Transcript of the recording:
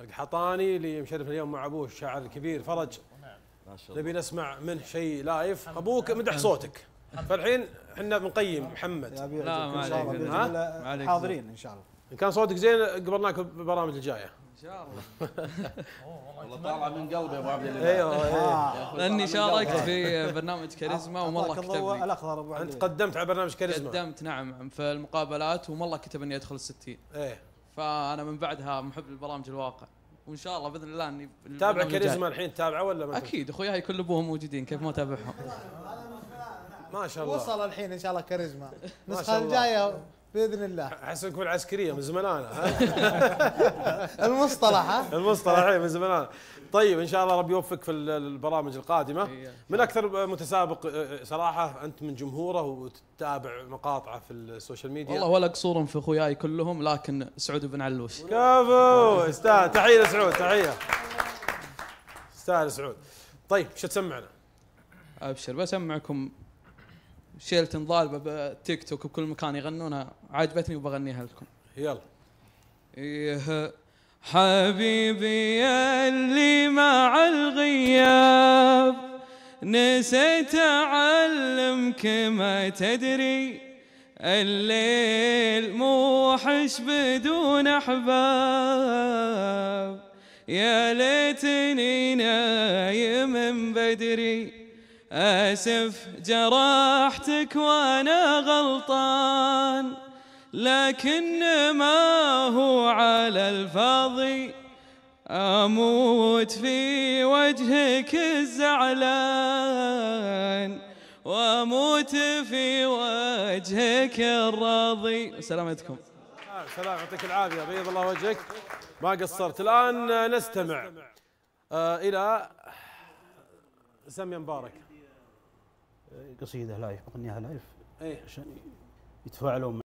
القحطاني اللي مشرف اليوم مع ابوه الشاعر الكبير فرج نبي نسمع منه شيء لايف ابوك مدح صوتك فالحين احنا بنقيم محمد لا ما عليك حاضرين ان شاء الله ان كان صوتك زين قبلناك بالبرامج الجايه ان شاء الله والله طالعه من قلبي يا ابو عبد الله ايوه لاني شاركت في برنامج كاريزما وما الله كتب الاخضر ابو انت قدمت على برنامج كاريزما قدمت نعم في المقابلات الله كتب اني ادخل الستين ايه فانا من بعدها محب للبرامج الواقع وان شاء الله باذن الله اني تابع كاريزما الحين تابعه ولا ما اكيد اخوياي هاي كل ابوهم موجودين كيف ما تابعهم ما شاء الله وصل الحين ان شاء الله كاريزما النسخه الجايه باذن الله احس نكون عسكريه من زمان انا المصطلح ها المصطلح إيه، من زمان انا طيب ان شاء الله ربي يوفقك في البرامج القادمه إيه، من اكثر متسابق إيه، صراحه انت من جمهوره وتتابع مقاطعه في السوشيال ميديا والله ولا قصور في اخوياي كلهم لكن سعود بن علوش كفو استاذ تحيه لسعود تحيه استاذ سعود طيب شو تسمعنا؟ ابشر بسمعكم شيلتن ضالبه بتيك توك بكل مكان يغنونها عجبتني وبغنيها لكم يلا إيه حبيبي اللي مع الغياب نسيت اعلمك ما تدري الليل موحش بدون احباب يا ليتني نايم من بدري آسف جرحتك وأنا غلطان لكن ما هو على الفاضي أموت في وجهك الزعلان وأموت في وجهك الراضي سلامتكم نعم، سلام يعطيك العافية بيض الله وجهك ما قصرت الآن نستمع آه، إلى سمي مبارك قصيده لايف اغنيه لايف ايه عشان يتفاعلون